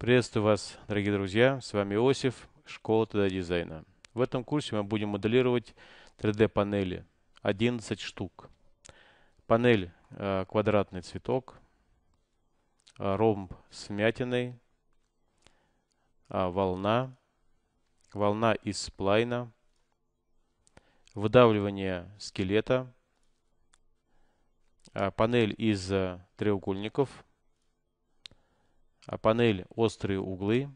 Приветствую вас, дорогие друзья, с вами Иосиф, школа 3D дизайна. В этом курсе мы будем моделировать 3D панели, 11 штук. Панель э, квадратный цветок, э, ромб с вмятиной, э, волна, волна из сплайна, выдавливание скелета, панель из треугольников – а панель «Острые углы»,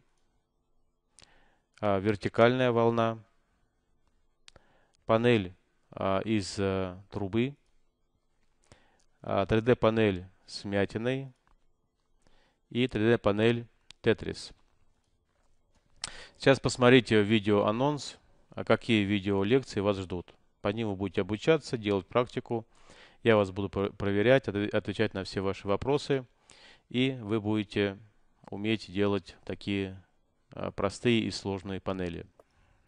а вертикальная волна, панель а, из э, трубы, 3D-панель а, с мятиной и 3D-панель Tetris. Сейчас посмотрите видео-анонс, какие видео-лекции вас ждут. По ним вы будете обучаться, делать практику. Я вас буду проверять, отвечать на все ваши вопросы. И вы будете уметь делать такие а, простые и сложные панели.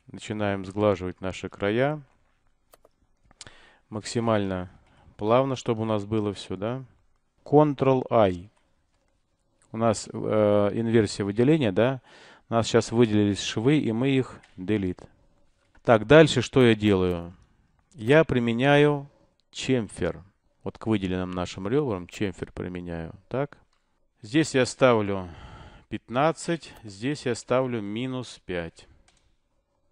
Начинаем сглаживать наши края максимально плавно, чтобы у нас было все, да. Ctrl-I. У нас э, инверсия выделения, да. У нас сейчас выделились швы, и мы их delete. Так, дальше что я делаю? Я применяю чемфер. Вот к выделенным нашим ребрам чемфер применяю. Так. Здесь я ставлю 15. Здесь я ставлю минус 5.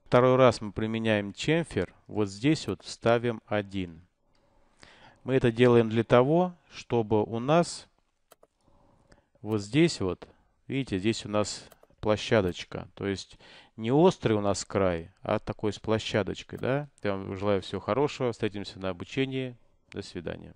Второй раз мы применяем чемфер. Вот здесь вот ставим 1. Мы это делаем для того, чтобы у нас вот здесь вот, видите, здесь у нас площадочка. То есть не острый у нас край, а такой с площадочкой. Да? Я вам желаю всего хорошего. Встретимся на обучении. До свидания.